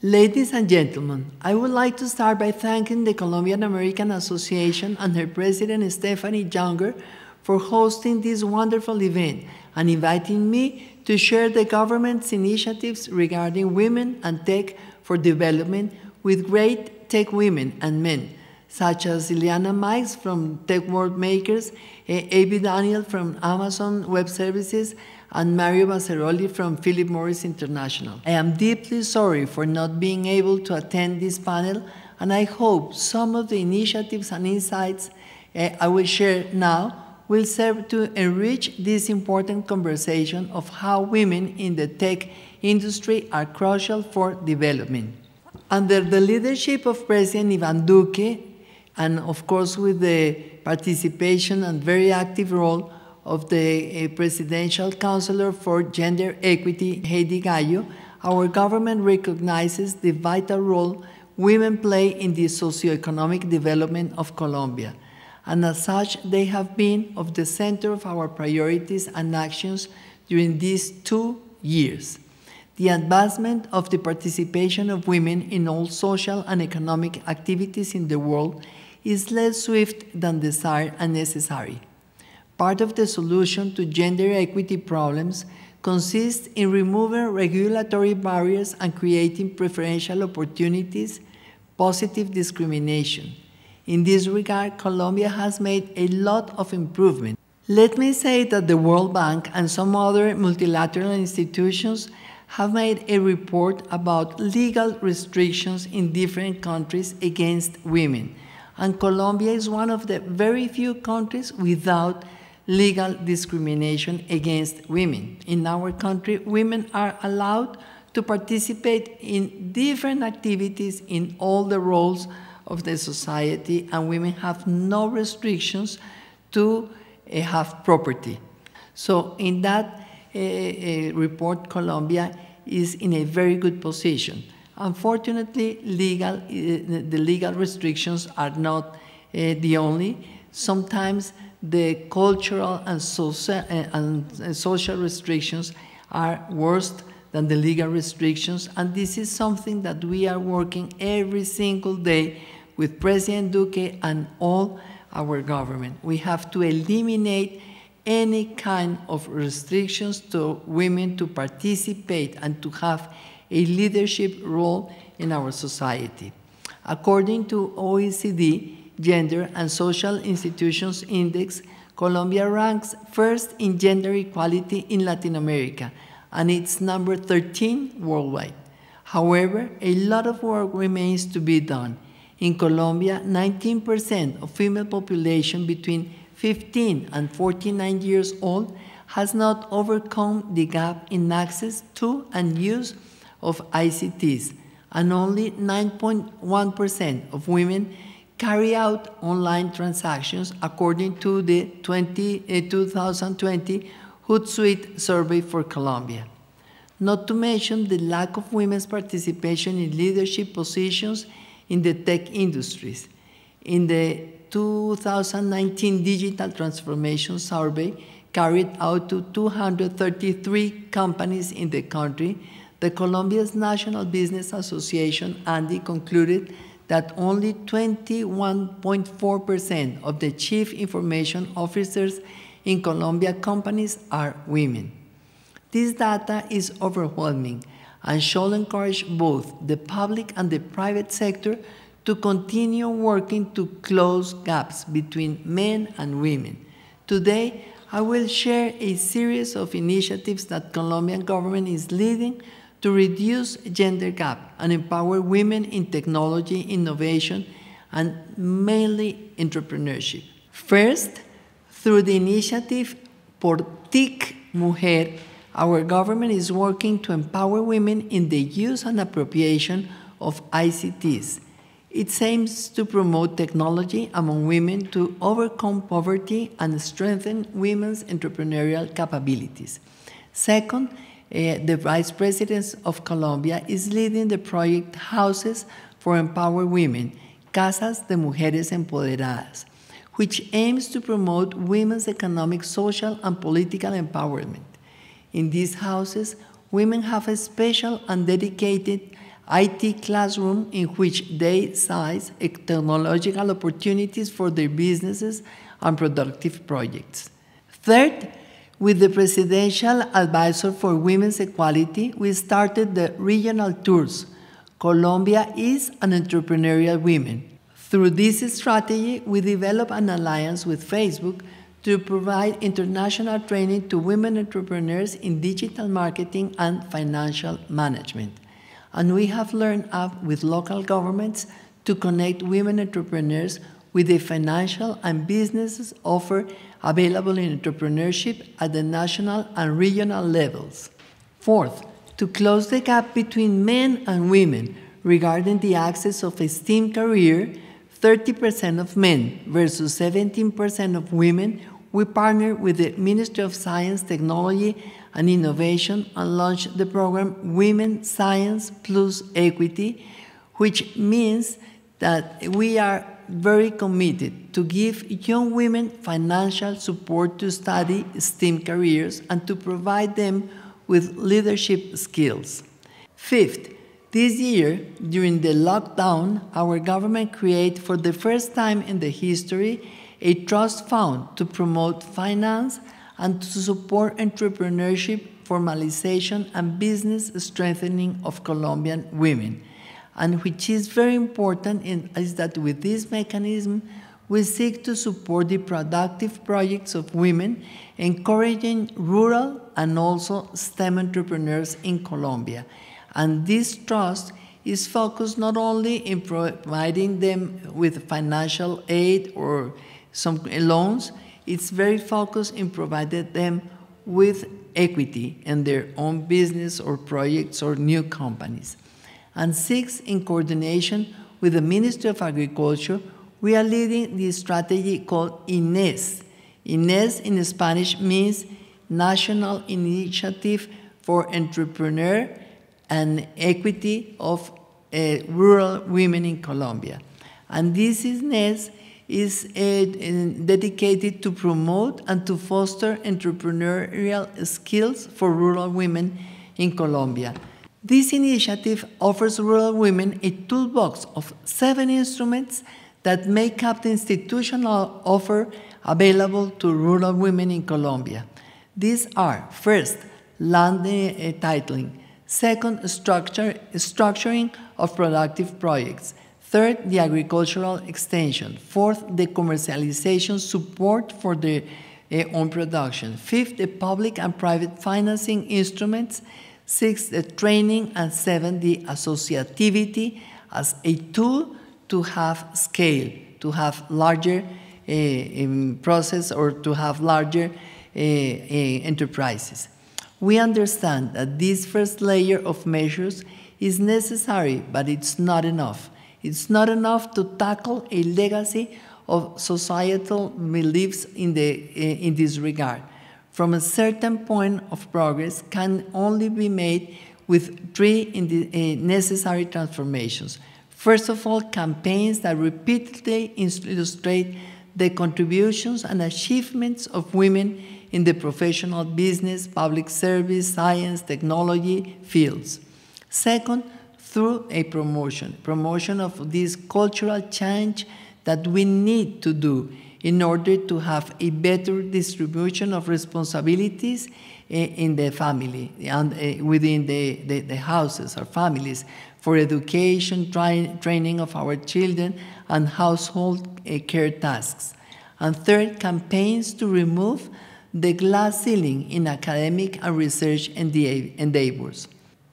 Ladies and gentlemen, I would like to start by thanking the Colombian American Association and her president, Stephanie Younger, for hosting this wonderful event and inviting me to share the government's initiatives regarding women and tech for development with great tech women and men, such as Ileana Mikes from Tech World Makers, Abby Daniel from Amazon Web Services, and Mario Maseroli from Philip Morris International. I am deeply sorry for not being able to attend this panel, and I hope some of the initiatives and insights uh, I will share now will serve to enrich this important conversation of how women in the tech industry are crucial for development. Under the leadership of President Ivan Duque, and of course with the participation and very active role of the uh, Presidential Counselor for Gender Equity, Heidi Gallo, our government recognizes the vital role women play in the socioeconomic development of Colombia, and as such, they have been of the center of our priorities and actions during these two years. The advancement of the participation of women in all social and economic activities in the world is less swift than desired and necessary. Part of the solution to gender equity problems consists in removing regulatory barriers and creating preferential opportunities, positive discrimination. In this regard, Colombia has made a lot of improvement. Let me say that the World Bank and some other multilateral institutions have made a report about legal restrictions in different countries against women. And Colombia is one of the very few countries without legal discrimination against women. In our country, women are allowed to participate in different activities in all the roles of the society, and women have no restrictions to uh, have property. So, in that uh, uh, report, Colombia is in a very good position. Unfortunately, legal, the legal restrictions are not the only. Sometimes the cultural and social, eh, and eh, social restrictions are worse than the legal restrictions. And this is something that we are working every single day with President Duque and all our government. We have to eliminate any kind of restrictions to women to participate and to have a leadership role in our society. According to OECD, Gender and Social Institutions Index, Colombia ranks first in gender equality in Latin America, and it's number 13 worldwide. However, a lot of work remains to be done. In Colombia, 19% of female population between 15 and 49 years old has not overcome the gap in access to and use of ICTs, and only 9.1% of women carry out online transactions according to the 20, uh, eh, 2020 Hootsuite survey for Colombia. Not to mention the lack of women's participation in leadership positions in the tech industries. In the 2019 Digital Transformation Survey carried out to 233 companies in the country, the Colombia's National Business Association, ANDI, concluded that only 21.4% of the chief information officers in Colombia companies are women. This data is overwhelming and shall encourage both the public and the private sector to continue working to close gaps between men and women. Today, I will share a series of initiatives that Colombian government is leading to reduce gender gap and empower women in technology, innovation, and mainly entrepreneurship. First, through the initiative Por TIC Mujer, our government is working to empower women in the use and appropriation of ICTs. It aims to promote technology among women to overcome poverty and strengthen women's entrepreneurial capabilities. Second, uh, the Vice President of Colombia is leading the project Houses for Empowered Women, Casas de Mujeres Empoderadas, which aims to promote women's economic, social, and political empowerment. In these houses, women have a special and dedicated IT classroom in which they size technological opportunities for their businesses and productive projects. Third, with the Presidential Advisor for Women's Equality, we started the regional tours. Colombia is an entrepreneurial women. Through this strategy, we developed an alliance with Facebook to provide international training to women entrepreneurs in digital marketing and financial management. And we have learned up with local governments to connect women entrepreneurs with the financial and businesses offer available in entrepreneurship at the national and regional levels. Fourth, to close the gap between men and women regarding the access of a STEM career, 30% of men versus 17% of women, we partnered with the Ministry of Science, Technology and Innovation and launched the program Women Science Plus Equity, which means that we are very committed to give young women financial support to study STEM careers and to provide them with leadership skills. Fifth, this year, during the lockdown, our government created for the first time in the history a trust fund to promote finance and to support entrepreneurship, formalization, and business strengthening of Colombian women. And which is very important in, is that with this mechanism, we seek to support the productive projects of women, encouraging rural and also STEM entrepreneurs in Colombia. And this trust is focused not only in providing them with financial aid or some loans, it's very focused in providing them with equity in their own business or projects or new companies. And six, in coordination with the Ministry of Agriculture, we are leading the strategy called INES. INES in Spanish means National Initiative for Entrepreneur and Equity of uh, Rural Women in Colombia. And this INES is uh, dedicated to promote and to foster entrepreneurial skills for rural women in Colombia. This initiative offers rural women a toolbox of seven instruments that make up the institutional offer available to rural women in Colombia. These are first, land titling, second, structure, structuring of productive projects, third, the agricultural extension, fourth, the commercialization support for the uh, own production, fifth, the public and private financing instruments, six, the training, and seven, the associativity as a tool to have scale, to have larger uh, process or to have larger uh, enterprises. We understand that this first layer of measures is necessary, but it's not enough. It's not enough to tackle a legacy of societal beliefs in, the, in this regard from a certain point of progress can only be made with three eh, necessary transformations. First of all, campaigns that repeatedly illustrate the contributions and achievements of women in the professional business, public service, science, technology fields. Second, through a promotion, promotion of this cultural change that we need to do in order to have a better distribution of responsibilities eh, in the family and eh, within the, the, the houses or families for education, try, training of our children, and household eh, care tasks. And third, campaigns to remove the glass ceiling in academic and research endeavors.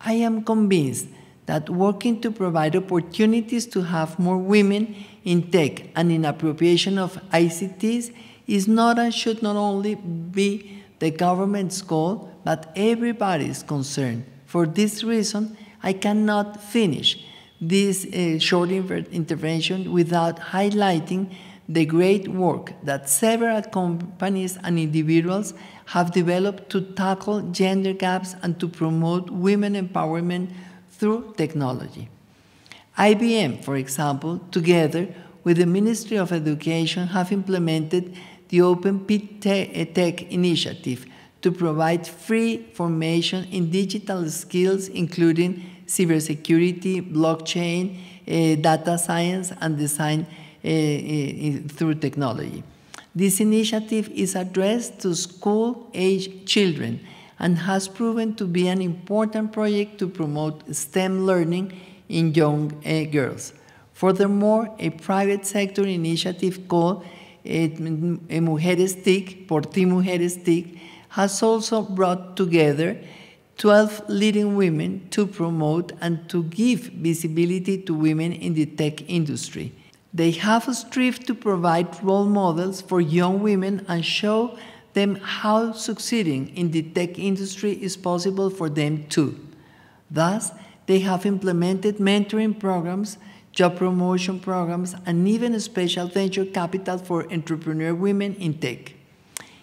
I am convinced that working to provide opportunities to have more women in tech and in appropriation of ICTs is not and should not only be the government's goal, but everybody's concern. For this reason, I cannot finish this uh, short intervention without highlighting the great work that several companies and individuals have developed to tackle gender gaps and to promote women empowerment through technology. IBM, for example, together with the Ministry of Education, have implemented the Open Pit eh, Tech initiative to provide free formation in digital skills, including cybersecurity, blockchain, uh, data science, and design uh, uh, through technology. This initiative is addressed to school-age children and has proven to be an important project to promote STEM learning in young eh, girls. Furthermore, a private sector initiative called eh, eh, Mujeres TIC, Por Ti Mujeres TIC, has also brought together 12 leading women to promote and to give visibility to women in the tech industry. They have strived to provide role models for young women and show them how succeeding in the tech industry is possible for them too. Thus, they have implemented mentoring programs, job promotion programs, and even special venture capital for entrepreneur women in tech.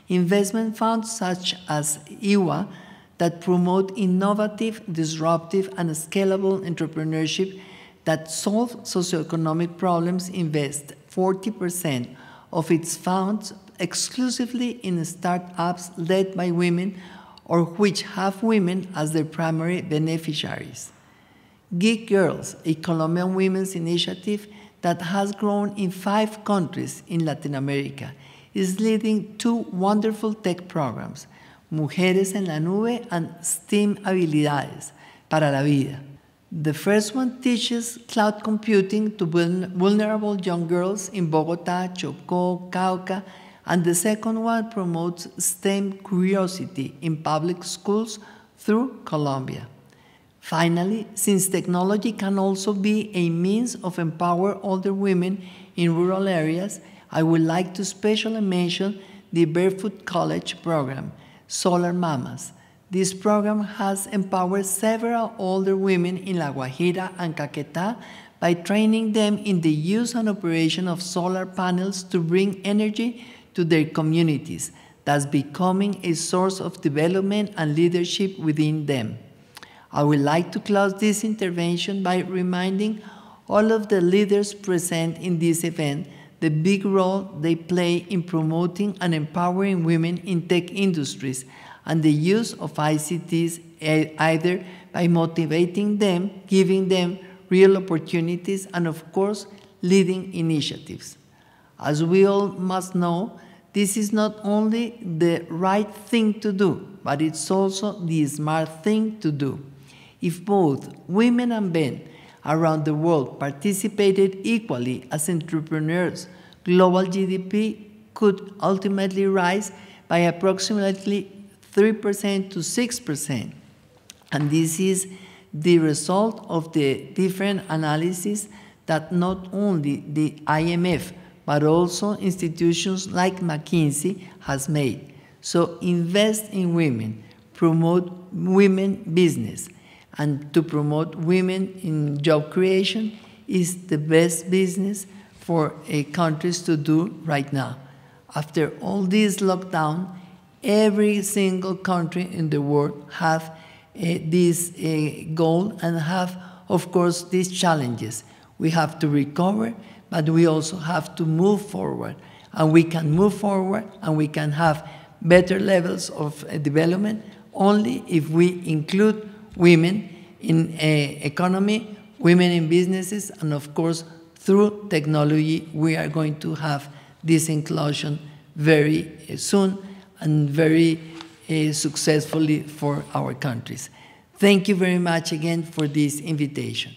Investment funds such as IWA that promote innovative, disruptive, and scalable entrepreneurship that solve socioeconomic problems invest 40% of its funds exclusively in startups led by women or which have women as their primary beneficiaries. Geek Girls, a Colombian women's initiative that has grown in five countries in Latin America, is leading two wonderful tech programs, Mujeres en la Nube and STEAM Habilidades para la Vida. The first one teaches cloud computing to vulnerable young girls in Bogota, Chocó, Cauca, and the second one promotes STEM curiosity in public schools through Colombia. Finally, since technology can also be a means of empowering older women in rural areas, I would like to specially mention the Barefoot College program, Solar Mamas. This program has empowered several older women in La Guajira and Caquetá by training them in the use and operation of solar panels to bring energy to their communities, thus becoming a source of development and leadership within them. I would like to close this intervention by reminding all of the leaders present in this event the big role they play in promoting and empowering women in tech industries and the use of ICTs eh, either by motivating them, giving them real opportunities, and of course, leading initiatives. As we all must know, this is not only the right thing to do, but it's also the smart thing to do if both women and men around the world participated equally as entrepreneurs, global GDP could ultimately rise by approximately 3% to 6%. And this is the result of the different analyses that not only the IMF, but also institutions like McKinsey has made. So invest in women, promote women business, and to promote women in job creation is the best business for uh, countries to do right now. After all this lockdown, every single country in the world have uh, this uh, goal and have, of course, these challenges. We have to recover, but we also have to move forward. And we can move forward and we can have better levels of uh, development only if we include women in eh, economy, women in businesses, and of course, through technology, we are going to have this inclusion very eh, soon and very uh, successfully for our countries. Thank you very much again for this invitation.